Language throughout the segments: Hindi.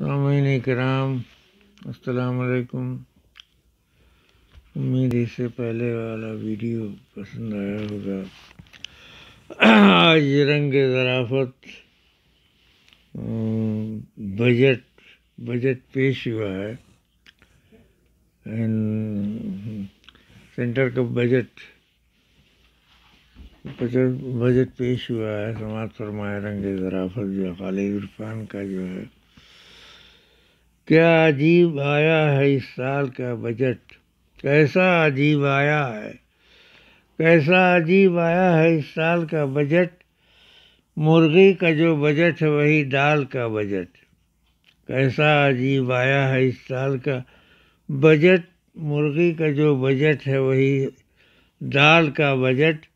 सामीन कराम असलकुम उम्मीद इससे पहले वाला वीडियो पसंद आया होगा आज रंग ज़राफत बजट बजट पेश हुआ है सेंटर का बजट बजट पेश हुआ है समाज फरमाए रंग ज़राफत जो खालिद इरफान का जो है क्या अजीब आया है इस साल का बजट कैसा अजीब आया है कैसा अजीब आया है इस साल का बजट मुर्गी का जो बजट है वही दाल का बजट कैसा अजीब आया है इस साल का बजट मुर्गी का जो बजट है वही दाल का बजट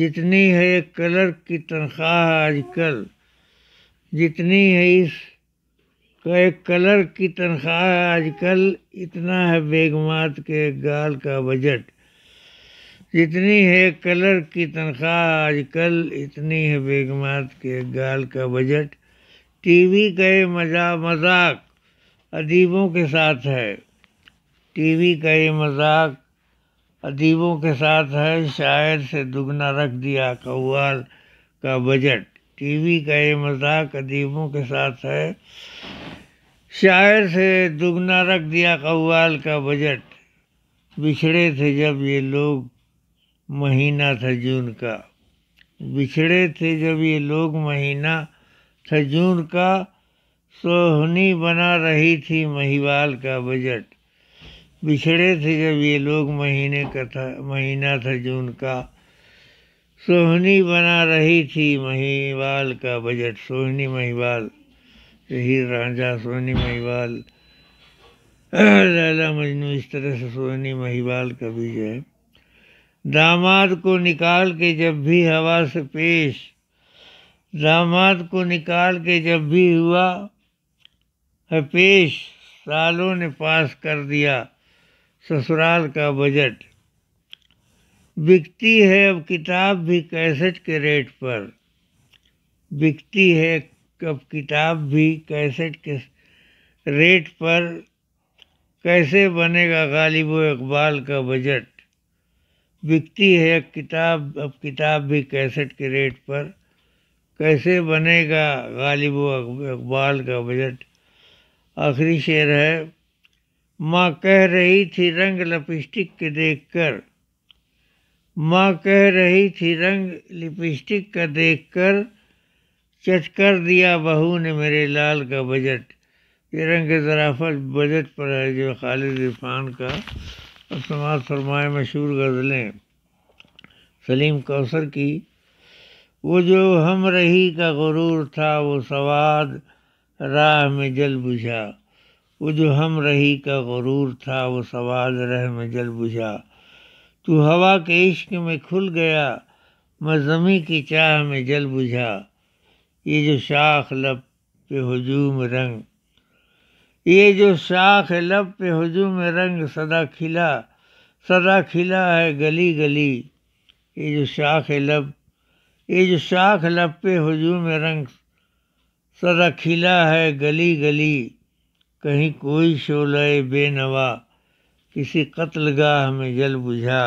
जितनी है एक कलर की तनख्वाह आजकल जितनी है इस तो एक कलर की तनख्वाह आजकल इतना है बेगमात के गाल का बजट जितनी है कलर की तनख्वाह आजकल इतनी है बेगमात के गाल का बजट टीवी का ये मजा मजाक अदीबों के साथ है टीवी का ये मजाक अदीबों के साथ है शायर से दुगना रख दिया कवाल का बजट टीवी का ये मजाक अदीबों के साथ है शायर से दुगना रख दिया कव्वाल का बजट बिछड़े थे जब ये लोग महीना था जून का बिछड़े थे जब ये लोग महीना था जून का सोहनी बना रही थी महिवाल का बजट बिछड़े थे जब ये लोग महीने का था महीना था जून का सोहनी बना रही थी महिवाल का बजट सोहनी महिवाल यही राजा सोनी महिवाल लैला मजनू इस तरह से सोनी महिवाल का भी है दामाद को निकाल के जब भी हवा से पेश दामाद को निकाल के जब भी हुआ है पेश सालों ने पास कर दिया ससुराल का बजट बिकती है अब किताब भी कैसेट के रेट पर बिकती है कब किताब भी कैसेट के रेट पर कैसे बनेगा गालिब इकबाल का बजट बिकती है किताब अब किताब भी कैसेट के रेट पर कैसे बनेगा गालिब इकबाल का बजट आखिरी शेर है माँ कह रही थी रंग लिपस्टिक के देखकर माँ कह रही थी रंग लिपस्टिक का देखकर चट कर दिया बहू ने मेरे लाल का बजट ये रंग जराफत बजट पर है जो खालिद इरफान का समाज फरमाए मशहूर गज़लें सलीम कौसर की वो जो हम रही का गुरूर था वो सवाद राह में जल बुझा वो जो हम रही का गुरूर था वो सवाद रह में जल बुझा तू हवा के इश्क में खुल गया मैं जमी की चाह में जल बुझा ये जो शाख लब पे हजूम रंग ये जो शाख लब पे हजूम रंग सदा खिला सदा खिला है गली गली ये जो शाख लब ये जो शाख लब पे हजूम रंग सदा खिला है गली गली कहीं कोई शोलाए बेनवा किसी कत्लगाह में जल बुझा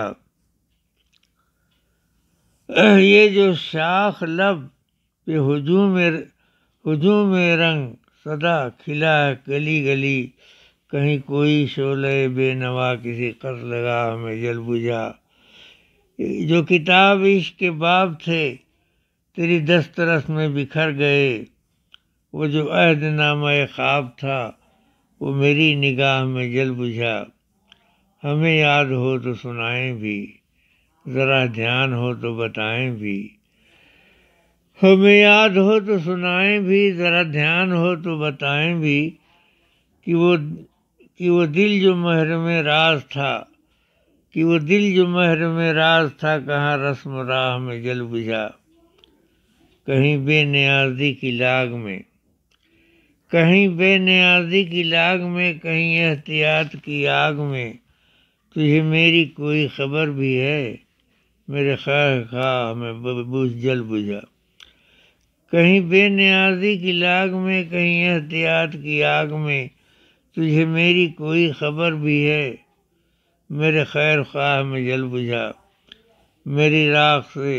ये जो शाख लब कि हजूम में में रंग सदा खिला गली गली कहीं कोई शोले बेनवा किसी कर लगा हमें जल बुझा जो किताब इश्क के बाब थे तेरी दस्तरस में बिखर गए वो जो अहदनामा ख्वाब था वो मेरी निगाह में जल बुझा हमें याद हो तो सुनाएं भी ज़रा ध्यान हो तो बताएं भी हमें याद हो तो सुनाएं भी ज़रा ध्यान हो तो बताएं भी कि वो कि वो दिल जो महर में राज था कि वो दिल जो महर में राज था कहाँ रस्म राह में जल बुझा कहीं बेनियाजी की लाग में कहीं बेनियाजी की लाग में कहीं एहतियात की आग में तुझे मेरी कोई खबर भी है मेरे खैर खा हमें बुझ जल बुझा कहीं बेनियाजी की लाग में कहीं एहतियात की आग में तुझे मेरी कोई खबर भी है मेरे खैर ख्वाह में जल बुझा मेरी राख से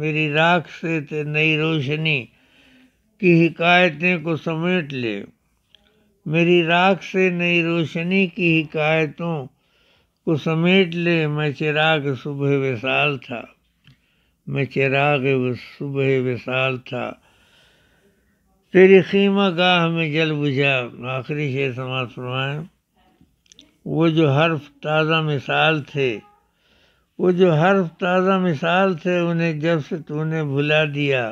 मेरी राख से ते नई रोशनी की हिकायतें को समेट ले मेरी राख से नई रोशनी की हिकायतों को समेट ले मैं चिराग सुबह विशाल था मैं चिराग सुबह विशाल था तेरी खीमा गाह में जल बुझा आखिरी शेर समाज फरमाए वो जो हर्फ ताज़ा मिसाल थे वो जो हर्फ ताज़ा मिसाल थे उन्हें जब से तूने भुला दिया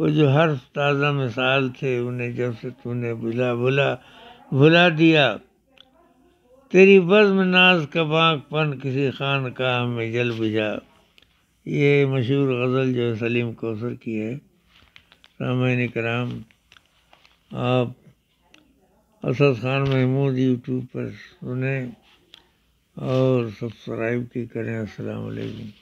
वो जो हर्फ ताज़ा मिसाल थे उन्हें जब से तूने भुला भुला भुला दिया तेरी बज़म नाज बाँकपन किसी खान का में जल बुझा ये मशहूर गज़ल जो सलीम कौसर की है सामिन कराम आप असद खान महमूद यूट्यूब पर सुने और सब्सक्राइब की करें अस्सलाम वालेकुम